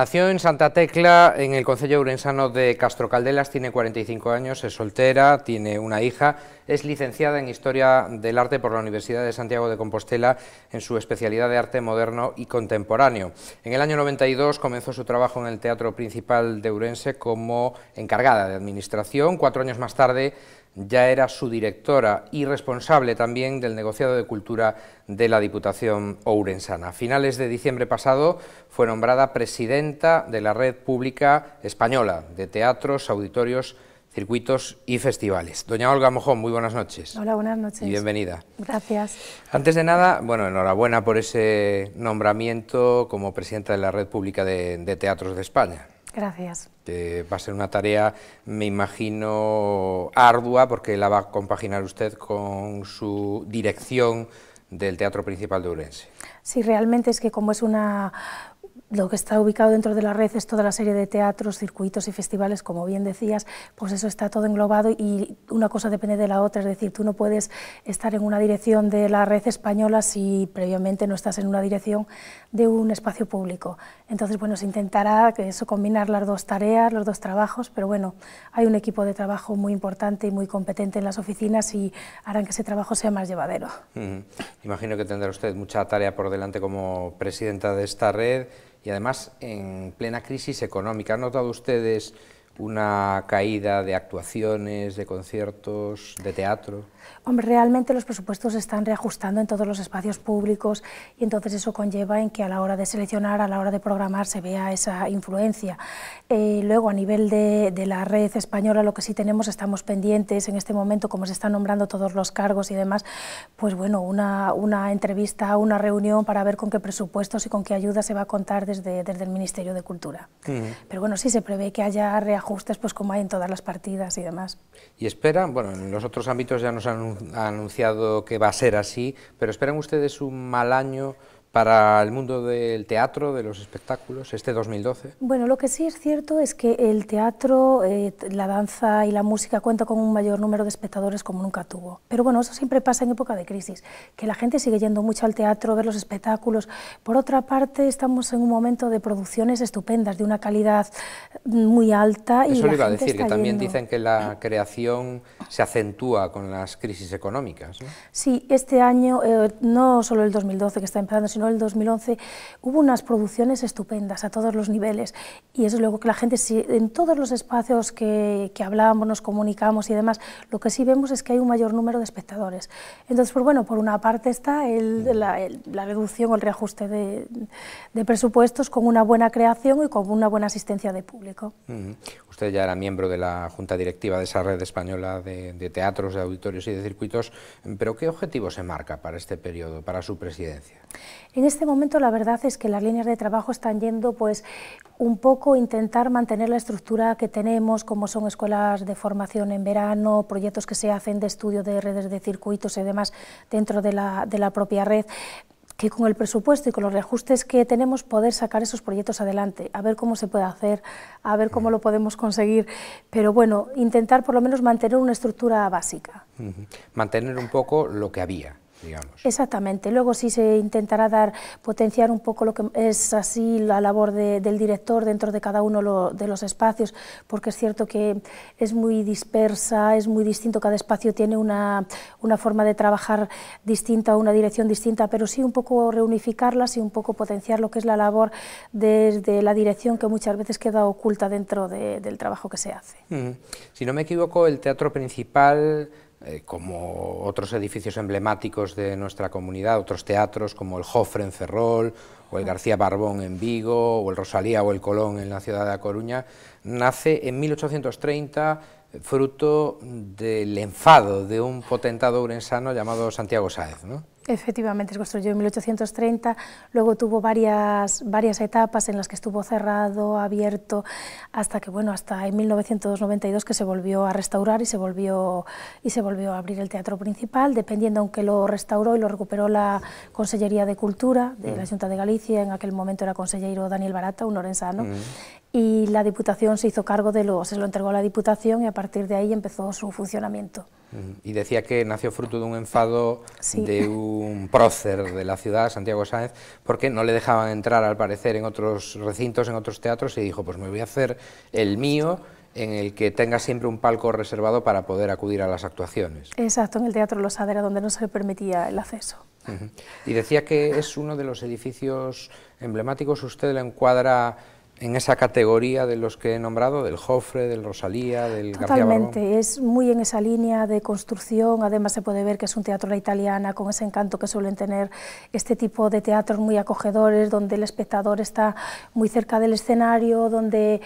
Nació en Santa Tecla, en el concello urensano de Castro Caldelas, tiene 45 años, es soltera, tiene una hija, es licenciada en Historia del Arte por la Universidad de Santiago de Compostela en su especialidad de arte moderno y contemporáneo. En el año 92 comenzó su trabajo en el Teatro Principal de Urense como encargada de administración, cuatro años más tarde ya era su directora y responsable también del negociado de cultura de la Diputación Ourensana. A finales de diciembre pasado fue nombrada presidenta de la Red Pública Española de Teatros, Auditorios, circuitos y festivales. Doña Olga Mojón, muy buenas noches. Hola, buenas noches. Y bienvenida. Gracias. Antes de nada, bueno, enhorabuena por ese nombramiento como presidenta de la Red Pública de Teatros de España. Gracias. va a ser una tarea, me imagino, ardua porque la va a compaginar usted con su dirección del Teatro Principal de Urense. Sí, realmente es que como es una lo que está ubicado dentro de la red es toda la serie de teatros, circuitos y festivales, como bien decías, pues eso está todo englobado y una cosa depende de la otra, es decir, tú no puedes estar en una dirección de la red española si previamente no estás en una dirección de un espacio público. Entonces, bueno, se intentará eso, combinar las dos tareas, los dos trabajos, pero bueno, hay un equipo de trabajo muy importante y muy competente en las oficinas y harán que ese trabajo sea más llevadero. Imagino que tendrá usted mucha tarea por delante como presidenta de esta red y además en plena crisis económica. ¿Han notado ustedes una caída de actuaciones, de conciertos, de teatro? Hombre, realmente los presupuestos se están reajustando en todos los espacios públicos y entonces eso conlleva en que a la hora de seleccionar, a la hora de programar, se vea esa influencia. Eh, luego, a nivel de, la red española, lo que sí tenemos, estamos pendientes en este momento, como se están nombrando todos los cargos y demás, pues bueno, una, una entrevista, una reunión para ver con qué presupuestos y con qué ayuda se va a contar desde, desde el Ministerio de Cultura. Pero bueno, sí se prevé que haya reajustes, pues como hay en todas las partidas y demás. Y esperan, bueno, en los otros ámbitos ya nos ha anunciado que va a ser así, pero ¿esperan ustedes un mal año para el mundo del teatro, de los espectáculos, este 2012? Bueno, lo que sí es cierto es que el teatro, eh, la danza y la música cuentan con un mayor número de espectadores como nunca tuvo. Pero bueno, eso siempre pasa en época de crisis, que la gente sigue yendo mucho al teatro, ver los espectáculos. Por otra parte, estamos en un momento de producciones estupendas, de una calidad mm, muy alta. Y eso lo iba a decir, que también dicen que la creación se acentúa con las crisis económicas. Sí, este año, eh, no solo el 2012 que está empezando, sino en el 2011, hubo unas producciones estupendas a todos los niveles y eso es luego que la gente, en todos los espacios que, hablábamos, hablamos, nos comunicamos y demás, lo que sí vemos es que hay un mayor número de espectadores. Entonces, pues bueno, por una parte está la, reducción o el reajuste de, presupuestos con una buena creación y con una buena asistencia de público. Usted ya era miembro de la Junta Directiva de esa red española de, de teatros, de auditorios y de circuitos, pero ¿qué objetivo se marca para este periodo, para su presidencia? En este momento la verdad es que las líneas de trabajo están yendo pues un poco intentar mantener la estructura que tenemos, como son escuelas de formación en verano, proyectos que se hacen de estudio de redes de circuitos y demás dentro de la, propia red, que con el presupuesto y con los reajustes que tenemos poder sacar esos proyectos adelante, a ver cómo se puede hacer, a ver cómo lo podemos conseguir, pero bueno, intentar por lo menos mantener una estructura básica. Mantener un poco lo que había. Exactamente. Luego sí se intentará dar, potenciar un poco lo que es así la labor del director dentro de cada uno de los espacios, porque es cierto que es muy dispersa, es muy distinto, cada espacio tiene una, forma de trabajar distinta, una dirección distinta, pero sí un poco reunificarlas y un poco potenciar lo que es la labor desde la dirección que muchas veces queda oculta dentro del trabajo que se hace. Si no me equivoco, el teatro principal eh, como otros edificios emblemáticos de nuestra comunidad, otros teatros como el Jofre en Ferrol, o el García Barbón en Vigo, o el Rosalía o el Colón en la ciudad de La Coruña, nace en 1830 fruto del enfado de un potentado urensano llamado Santiago Sáez, ¿no? Efectivamente, se construyó en 1830, luego tuvo varias, varias etapas en las que estuvo cerrado, abierto, hasta que, bueno, hasta en 1992 que se volvió a restaurar y se volvió, y se volvió a abrir el teatro principal, dependiendo, aunque lo restauró y lo recuperó la Consellería de Cultura de la mm. Junta de Galicia, en aquel momento era consejero Daniel Barata, un orensano, mm y la Diputación se hizo cargo de lo, se lo entregó a la Diputación y a partir de ahí empezó su funcionamiento. Y decía que nació fruto de un enfado de un prócer de la ciudad, Santiago Sáenz, porque no le dejaban entrar, al parecer, en otros recintos, en otros teatros, y dijo, pues me voy a hacer el mío, en el que tenga siempre un palco reservado para poder acudir a las actuaciones. Exacto, en el Teatro Los Losadera, donde no se le permitía el acceso. Y decía que es uno de los edificios emblemáticos, usted lo encuadra en esa categoría de los que he nombrado, del Jofre, del Rosalía, del Totalmente, es muy en esa línea de construcción, además se puede ver que es un teatro a la italiana con ese encanto que suelen tener este tipo de teatros muy acogedores, donde el espectador está muy cerca del escenario, donde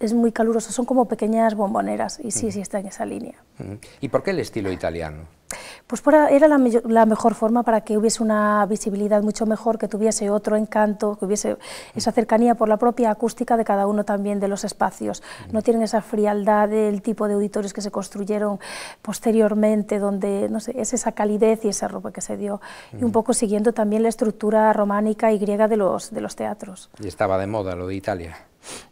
es muy caluroso, son como pequeñas bomboneras y sí, sí está en esa línea. ¿Y por qué el estilo italiano? Pues era la, mejor forma para que hubiese una visibilidad mucho mejor, que tuviese otro encanto, que hubiese esa cercanía por la propia acústica de cada uno también de los espacios. No tienen esa frialdad del tipo de auditorios que se construyeron posteriormente, donde no sé, es esa calidez y esa ropa que se dio. Y un poco siguiendo también la estructura románica y griega de los, de los teatros. Y estaba de moda lo de Italia.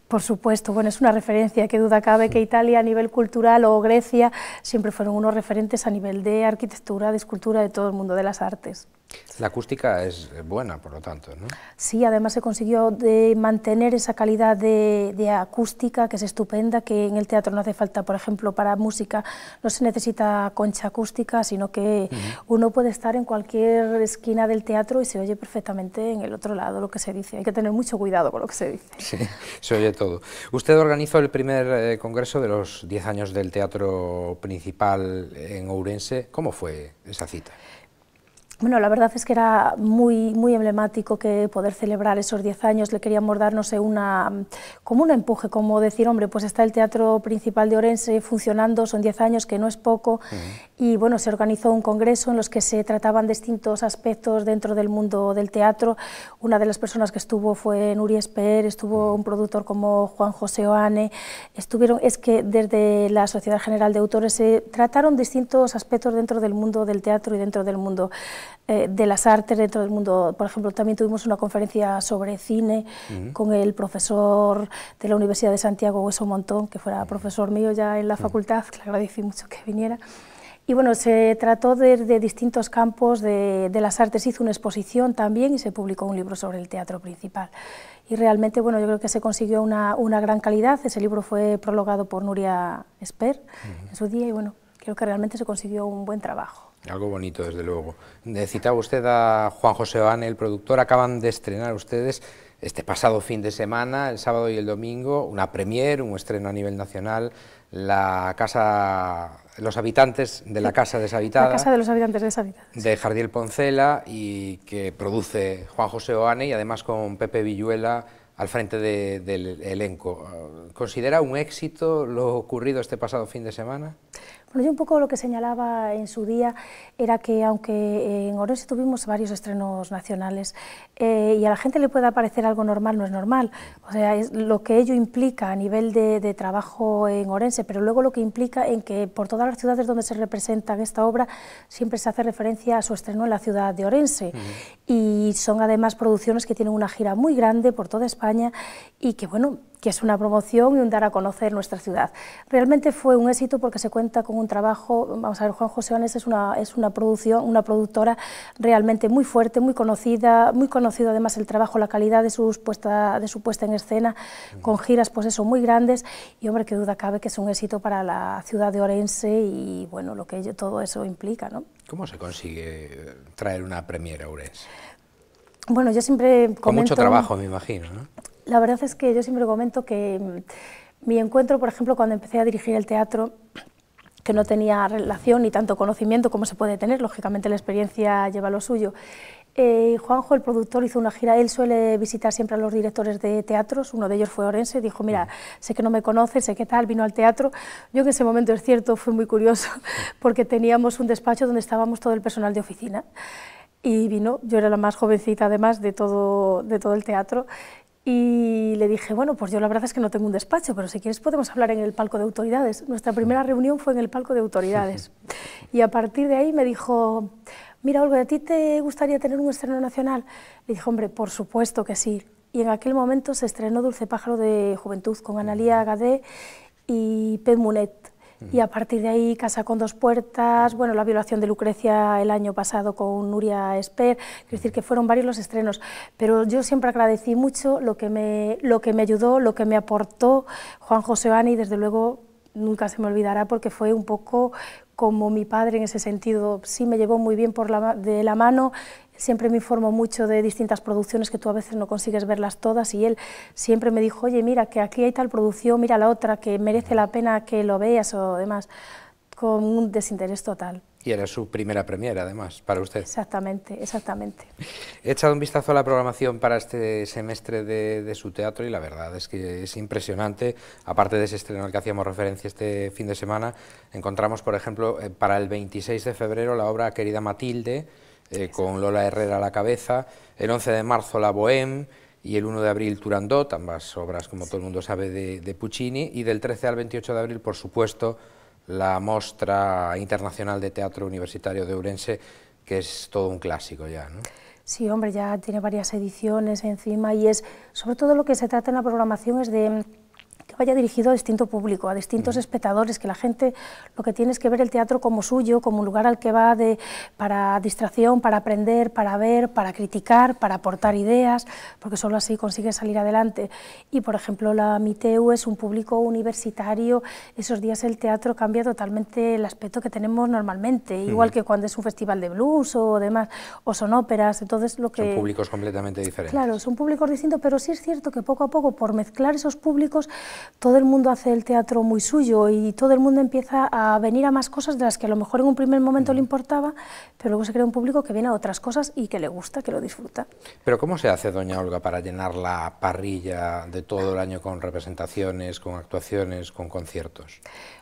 Por supuesto, bueno, es una referencia, que duda cabe que Italia a nivel cultural o Grecia siempre fueron unos referentes a nivel de arquitectura, de escultura, de todo el mundo de las artes. La acústica es buena, por lo tanto, ¿no? Sí, además se consiguió de mantener esa calidad de, acústica que es estupenda, que en el teatro no hace falta, por ejemplo, para música no se necesita concha acústica, sino que uno puede estar en cualquier esquina del teatro y se oye perfectamente en el otro lado lo que se dice. Hay que tener mucho cuidado con lo que se dice. Sí, se oye Usted organizó el primer eh, congreso de los 10 años del Teatro Principal en Ourense. ¿Cómo fue esa cita? Bueno, la verdad es que era muy, muy emblemático que poder celebrar esos 10 años. Le queríamos dar, no una, como un empuje, como decir, hombre, pues está el Teatro Principal de Orense funcionando, son 10 años, que no es poco. Y bueno, se organizó un congreso en los que se trataban distintos aspectos dentro del mundo del teatro. Una de las personas que estuvo fue Nuri Esper, estuvo un productor como Juan José Oane. Estuvieron, es que desde la Sociedad General de Autores se trataron distintos aspectos dentro del mundo del teatro y dentro del mundo eh, de las artes dentro del mundo. Por ejemplo, también tuvimos una conferencia sobre cine con el profesor de la Universidad de Santiago, Hueso Montón, que fuera profesor mío ya en la facultad, que le agradecí mucho que viniera. Y bueno, se trató de, distintos campos de, las artes, hizo una exposición también y se publicó un libro sobre el teatro principal. Y realmente, bueno, yo creo que se consiguió una, gran calidad. Ese libro fue prologado por Nuria Esper en su día y bueno, creo que realmente se consiguió un buen trabajo. Algo bonito, desde luego. Citaba usted a Juan José Oane, el productor. Acaban de estrenar ustedes este pasado fin de semana, el sábado y el domingo, una premier, un estreno a nivel nacional, la casa, los habitantes de la casa deshabitada. La casa de los habitantes De Jardiel Poncela y que produce Juan José Oane y además con Pepe Villuela al frente del elenco. ¿Considera un éxito lo ocurrido este pasado fin de semana? Bueno, yo un poco lo que señalaba en su día era que aunque en Orense tuvimos varios estrenos nacionales eh, y a la gente le pueda parecer algo normal, no es normal. O sea, lo que ello implica a nivel de, trabajo en Orense, pero luego lo que implica en que por todas las ciudades donde se representa esta obra siempre se hace referencia a su estreno en la ciudad de Orense. Y son además producciones que tienen una gira muy grande por toda España y que, bueno, que es una promoción y un dar a conocer nuestra ciudad. Realmente fue un éxito porque se cuenta con un trabajo, vamos a ver, Juan José Ones es una, es una producción, una productora realmente muy fuerte, muy conocida, muy conocido además el trabajo, la calidad de, sus puesta, de su puesta en escena, con giras pues eso, muy grandes y hombre, qué duda cabe que es un éxito para la ciudad de Orense y bueno, lo que todo eso implica, ¿no? ¿Cómo se consigue traer una premiera a Orense? Bueno, yo siempre Con mucho trabajo, me imagino, ¿no? La verdad es que yo siempre comento que mm, mi encuentro, por ejemplo, cuando empecé a dirigir el teatro, que no tenía relación ni tanto conocimiento como se puede tener, lógicamente la experiencia lleva lo suyo. Eh, Juanjo, el productor, hizo una gira, él suele visitar siempre a los directores de teatros, uno de ellos fue Orense, dijo, mira, mm. sé que no me conoces, sé qué tal, vino al teatro. Yo en ese momento, es cierto, fue muy curioso, porque teníamos un despacho donde estábamos todo el personal de oficina y vino, yo era la más jovencita además de todo, de todo el teatro, y le dije, bueno, pues yo la verdad es que no tengo un despacho, pero si quieres podemos hablar en el palco de autoridades. Nuestra primera reunión fue en el palco de autoridades. Y a partir de ahí me dijo, mira Olga, ¿a ti te gustaría tener un estreno nacional? Le dije, hombre, por supuesto que sí. Y en aquel momento se estrenó Dulce Pájaro de Juventud con Analía Gadé y Pep Munet y a partir de ahí Casa con dos puertas, bueno, la violación de Lucrecia el año pasado con Nuria Esper, es decir, que fueron varios los estrenos, pero yo siempre agradecí mucho lo que me, lo que me ayudó, lo que me aportó Juan José Oani, desde luego nunca se me olvidará porque fue un poco como mi padre en ese sentido, sí me llevó muy bien por la, de la mano, siempre me informo mucho de distintas producciones que tú a veces no consigues verlas todas y él siempre me dijo, oye, mira, que aquí hay tal producción, mira la otra, que merece la pena que lo veas o demás, con un desinterés total. Y era su primera premiera, además, para usted. Exactamente, exactamente. He echado un vistazo a la programación para este semestre de, su teatro y la verdad es que es impresionante. Aparte de ese estreno al que hacíamos referencia este fin de semana, encontramos, por ejemplo, eh, para el 26 de febrero la obra Querida Matilde, eh, con Lola Herrera a la cabeza, el 11 de marzo La Bohème y el 1 de abril Turandot, ambas obras, como todo el mundo sabe, de, Puccini, y del 13 al 28 de abril, por supuesto, la Mostra Internacional de Teatro Universitario de Urense. que es todo un clásico ya, Sí, hombre, ya tiene varias ediciones encima y es, sobre todo lo que se trata en la programación es de vaya dirigido a distinto público, a distintos espectadores, que la gente lo que tiene es que ver el teatro como suyo, como un lugar al que va de, para distracción, para aprender, para ver, para criticar, para aportar ideas, porque solo así consigue salir adelante. Y por ejemplo, la MITEU es un público universitario, esos días el teatro cambia totalmente el aspecto que tenemos normalmente, igual que cuando es un festival de blues o demás, o son óperas, entonces lo que... Son públicos completamente diferentes. Claro, son públicos distintos, pero sí es cierto que poco a poco, por mezclar esos públicos, todo el mundo hace el teatro muy suyo y todo el mundo empieza a venir a más cosas de las que a lo mejor en un primer momento le importaba, pero luego se crea un público que viene a otras cosas y que le gusta, que lo disfruta. Pero ¿cómo se hace, doña Olga, para llenar la parrilla de todo el año con representaciones, con actuaciones, con conciertos?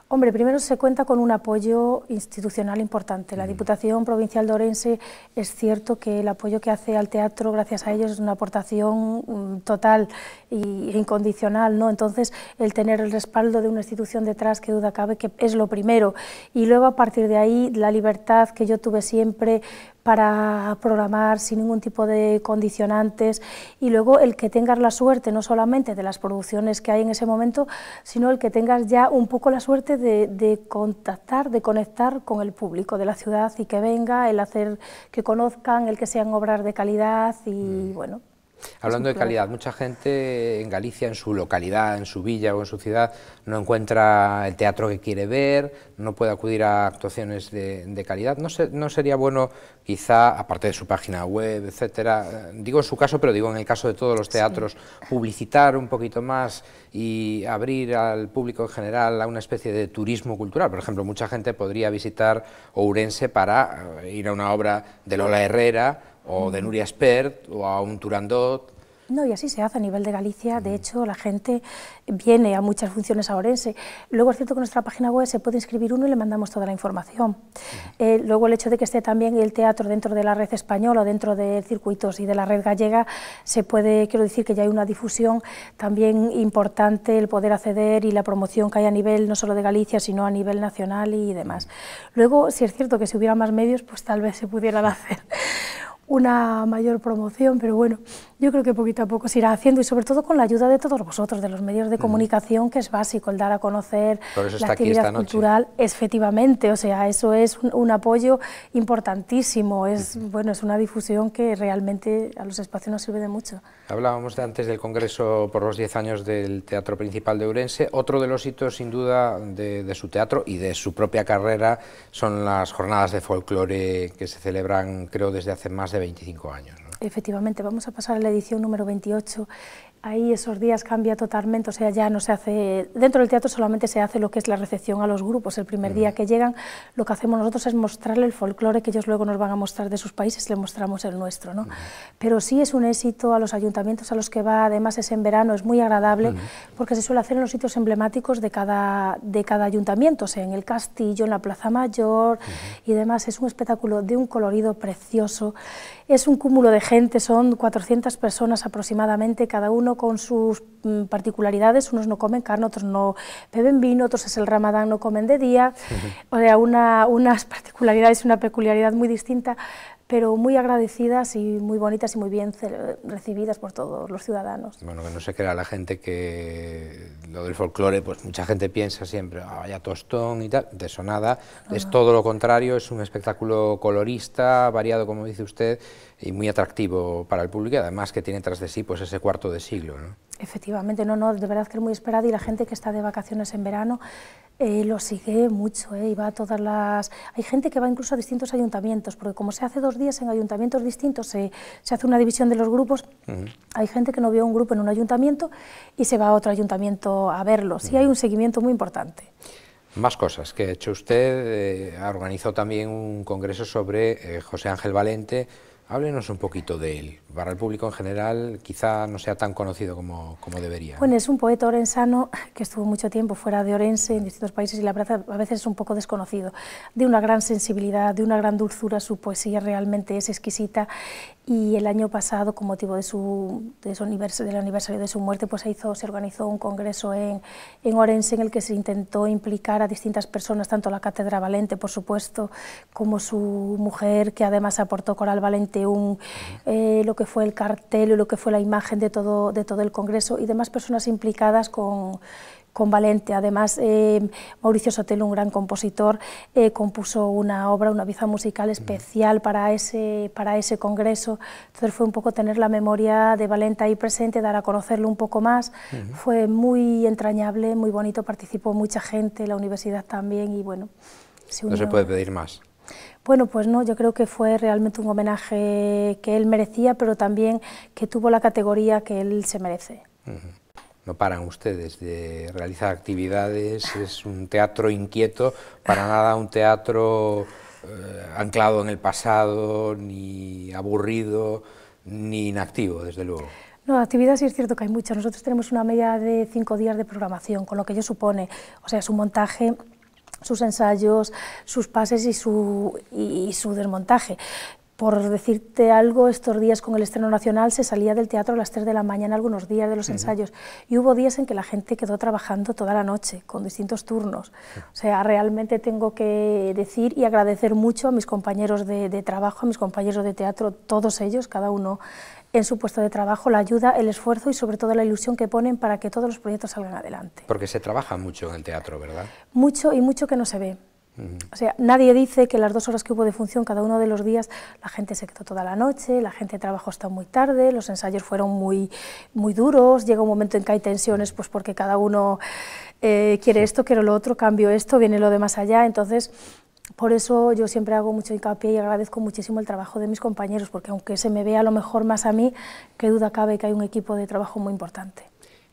Hombre, primero se cuenta con un apoyo institucional importante. La Diputación Provincial de Orense es cierto que el apoyo que hace al teatro, gracias a ellos, es una aportación mm, total e incondicional. ¿no? Entonces, el tener el respaldo de una institución detrás, que duda cabe, que es lo primero. Y luego, a partir de ahí, la libertad que yo tuve siempre para programar sin ningún tipo de condicionantes y luego el que tengas la suerte no solamente de las producciones que hay en ese momento, sino el que tengas ya un poco la suerte de, contactar, de conectar con el público de la ciudad y que venga, el hacer que conozcan, el que sean obras de calidad y mm. bueno, Hablando de calidad, mucha gente en Galicia, en su localidad, en su villa o en su ciudad, no encuentra el teatro que quiere ver, no puede acudir a actuaciones de, calidad. No, sería bueno, quizá, aparte de su página web, etcétera, eh, digo en su caso, pero digo en el caso de todos los teatros, publicitar un poquito más y abrir al público en general a una especie de turismo cultural. Por ejemplo, mucha gente podría visitar Ourense para eh, ir a una obra de Lola Herrera o de Nuria Espert, o a un Turandot, no, y así se hace a nivel de Galicia. De hecho, la gente viene a muchas funciones a Orense. Luego es cierto que en nuestra página web se puede inscribir uno y le mandamos toda la información. Eh, luego el hecho de que esté también el teatro dentro de la red española, o dentro de circuitos y de la red gallega, se puede, quiero decir que ya hay una difusión también importante, el poder acceder y la promoción que hay a nivel no solo de Galicia, sino a nivel nacional y demás. Luego, si es cierto que si hubiera más medios, pues tal vez se pudieran hacer una mayor promoción, pero bueno, yo creo que poquito a poco se irá haciendo y sobre todo con la ayuda de todos vosotros, de los medios de comunicación, que es básico el dar a conocer la actividad cultural, efectivamente, o sea, eso es un, apoyo importantísimo, es bueno, es una difusión que realmente a los espacios nos sirve de mucho. Hablábamos de antes del Congreso por los 10 años del Teatro Principal de Urense, otro de los hitos sin duda de, de su teatro y de su propia carrera son las jornadas de folclore que se celebran creo desde hace más de 25 años. Efectivamente, vamos a pasar a la edición número 28 Ahí esos días cambia totalmente, o sea, ya no se hace, dentro del teatro solamente se hace lo que es la recepción a los grupos, el primer día que llegan, lo que hacemos nosotros es mostrarle el folclore que ellos luego nos van a mostrar de sus países, le mostramos el nuestro, ¿no? Pero sí es un éxito a los ayuntamientos a los que va, además es en verano, es muy agradable, porque se suele hacer en los sitios emblemáticos de cada, de cada ayuntamiento, o sea, en el castillo, en la Plaza Mayor y demás, es un espectáculo de un colorido precioso, es un cúmulo de gente, son 400 personas aproximadamente cada uno, con sus mm, particularidades, unos no comen carne, otros no beben vino, otros es el ramadán, no comen de día, o sea, una, unas particularidades, una peculiaridad muy distinta, pero muy agradecidas y muy bonitas y muy bien recibidas por todos los ciudadanos. Bueno, que no se crea la gente que lo del folclore, pues mucha gente piensa siempre, ah, vaya tostón y tal, de eso nada, es todo lo contrario, es un espectáculo colorista, variado como dice usted, y muy atractivo para el público, además que tiene tras de sí pues ese cuarto de siglo. Efectivamente, no, no, de verdad que es muy esperado y la gente que está de vacaciones en verano eh, lo sigue mucho, eh, todas las... Hay gente que va incluso a distintos ayuntamientos, porque como se hace dos días en ayuntamientos distintos, se, hace una división de los grupos, hay gente que no vio un grupo en un ayuntamiento y se va a otro ayuntamiento a verlo. Sí hay un seguimiento muy importante. Más cosas que ha hecho usted, eh, organizó también un congreso sobre eh, José Ángel Valente, Háblenos un poquito de él. Para el público en general quizá no sea tan conocido como, como debería. Bueno, es un poeta orensano que estuvo mucho tiempo fuera de Orense, en distintos países, y la verdad a veces es un poco desconocido. De una gran sensibilidad, de una gran dulzura, su poesía realmente es exquisita y el año pasado, con motivo de su, del aniversario de su muerte, pues se, hizo, se organizó un congreso en, Orense en el que se intentó implicar a distintas personas, tanto la Cátedra Valente, por supuesto, como su mujer, que además aportó Coral Valente un, eh, lo que fue el cartel y lo que fue la imagen de todo, de todo el congreso, y demás personas implicadas con, con Valente. Además, eh, Mauricio Sotelo, un gran compositor, eh, compuso una obra, una pieza musical especial para ese, para ese congreso. Entonces fue un poco tener la memoria de Valente ahí presente, dar a conocerlo un poco más. Fue muy entrañable, muy bonito, participó mucha gente, la universidad también y bueno. No se puede pedir más. Bueno, pues no, yo creo que fue realmente un homenaje que él merecía, pero también que tuvo la categoría que él se merece no paran ustedes de realizar actividades, es un teatro inquieto, para nada un teatro eh, anclado en el pasado, ni aburrido, ni inactivo, desde luego. No, actividades sí es cierto que hay muchas. Nosotros tenemos una media de cinco días de programación, con lo que ello supone, o sea, su montaje sus ensayos, sus pases y su, y su desmontaje. Por decirte algo, estos días con el estreno nacional se salía del teatro a las 3 de la mañana algunos días de los ensayos y hubo días en que la gente quedó trabajando toda la noche con distintos turnos. O sea, realmente tengo que decir y agradecer mucho a mis compañeros de, trabajo, a mis compañeros de teatro, todos ellos, cada uno en su puesto de trabajo, la ayuda, el esfuerzo y sobre todo la ilusión que ponen para que todos los proyectos salgan adelante. Porque se trabaja mucho en teatro, ¿verdad? Mucho y mucho que no se ve. O sea, nadie dice que las dos horas que hubo de función cada uno de los días, la gente se quedó toda la noche, la gente trabajó hasta muy tarde, los ensayos fueron muy, muy duros, llega un momento en que hay tensiones, pues porque cada uno eh, quiere esto, quiere lo otro, cambio esto, viene lo de más allá, entonces por eso yo siempre hago mucho hincapié y agradezco muchísimo el trabajo de mis compañeros, porque aunque se me vea a lo mejor más a mí, qué duda cabe que hay un equipo de trabajo muy importante.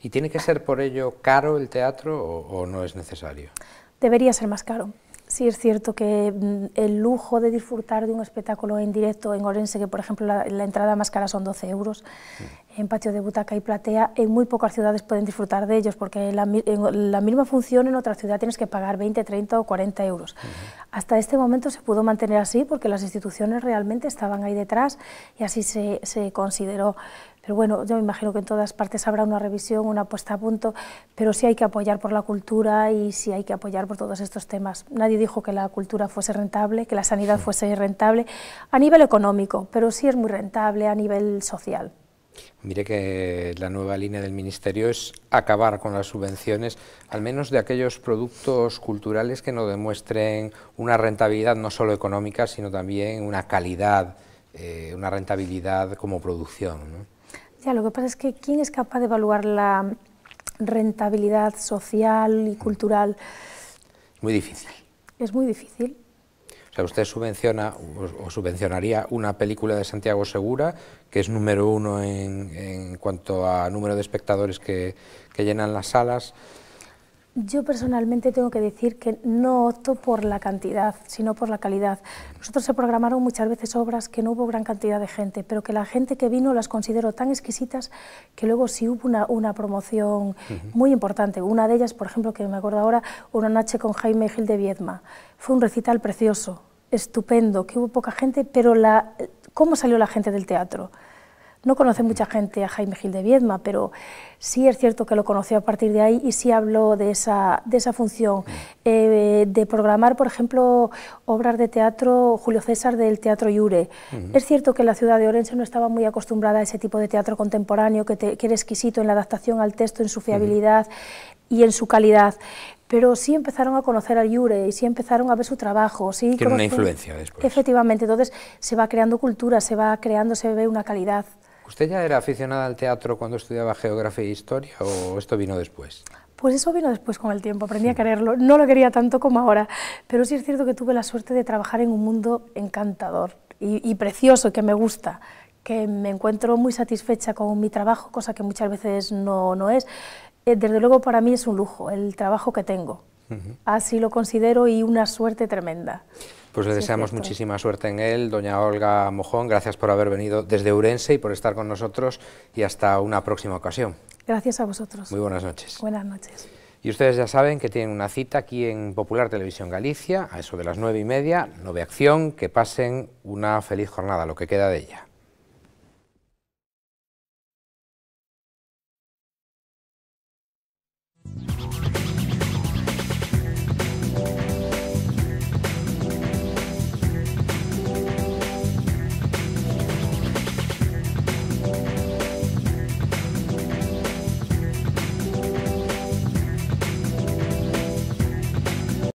¿Y tiene que ser por ello caro el teatro o no es necesario? Debería ser más caro. Sí, es cierto que mm, el lujo de disfrutar de un espectáculo en directo en Orense, que por ejemplo la, entrada más cara son 12 euros, en patio de butaca y platea, en muy pocas ciudades pueden disfrutar de ellos, porque la, en la misma función en otra ciudad tienes que pagar 20, 30 o 40 euros. Hasta este momento se pudo mantener así porque las instituciones realmente estaban ahí detrás y así se, se consideró. Pero bueno, yo me imagino que en todas partes habrá una revisión, una puesta a punto, pero sí hay que apoyar por la cultura y sí hay que apoyar por todos estos temas. Nadie dijo que la cultura fuese rentable, que la sanidad fuese rentable a nivel económico, pero sí es muy rentable a nivel social. Mire que la nueva línea del Ministerio es acabar con las subvenciones, al menos de aquellos productos culturales que no demuestren una rentabilidad no solo económica, sino también una calidad, eh, una rentabilidad como producción lo que pasa es que ¿quién es capaz de evaluar la rentabilidad social y mm. cultural? Muy difícil. Es muy difícil. O sea, usted subvenciona o, subvencionaría una película de Santiago Segura, que es número uno en, en cuanto a número de espectadores que llenan las salas, yo personalmente tengo que decir que no opto por la cantidad, sino por la calidad. Nosotros se programaron muchas veces obras que no hubo gran cantidad de gente, pero que la gente que vino las considero tan exquisitas que luego sí hubo una, promoción muy importante. Una de ellas, por ejemplo, que me acuerdo ahora, una noche con Jaime Gil de Viedma. Fue un recital precioso, estupendo, que hubo poca gente, pero la, cómo salió la gente del teatro no conoce mucha gente a Jaime Gil de Viedma, pero sí es cierto que lo conoció a partir de ahí y sí habló de esa, de esa función. Mm. Eh, de programar, por ejemplo, obras de teatro, Julio César del Teatro Yure. Mm-hmm. Es cierto que la ciudad de Orense no estaba muy acostumbrada a ese tipo de teatro contemporáneo, que, era exquisito en la adaptación al texto, en su mm-hmm. fiabilidad y en su calidad pero sí empezaron a conocer al Yure y sí empezaron a ver su trabajo. Sí una influencia después. Efectivamente, entonces se va creando cultura, se va creando, se ve una calidad. ¿Usted ya era aficionada al teatro cuando estudiaba geografía e historia o esto vino después? Pues eso vino después con el tiempo, aprendí a quererlo. No lo quería tanto como ahora, pero sí es cierto que tuve la suerte de trabajar en un mundo encantador y, precioso que me gusta, que me encuentro muy satisfecha con mi trabajo, cosa que muchas veces no, es. Eh, desde luego para mí es un lujo el trabajo que tengo. Así lo considero y una suerte tremenda. Pues le deseamos muchísima suerte en él. Doña Olga Mojón, gracias por haber venido desde Urense y por estar con nosotros y hasta una próxima ocasión. Gracias a vosotros. Muy buenas noches. Buenas noches. Y ustedes ya saben que tienen una cita aquí en Popular Televisión Galicia, a eso de las nueve y media, Nove Acción, que pasen una feliz jornada, lo que queda de ella.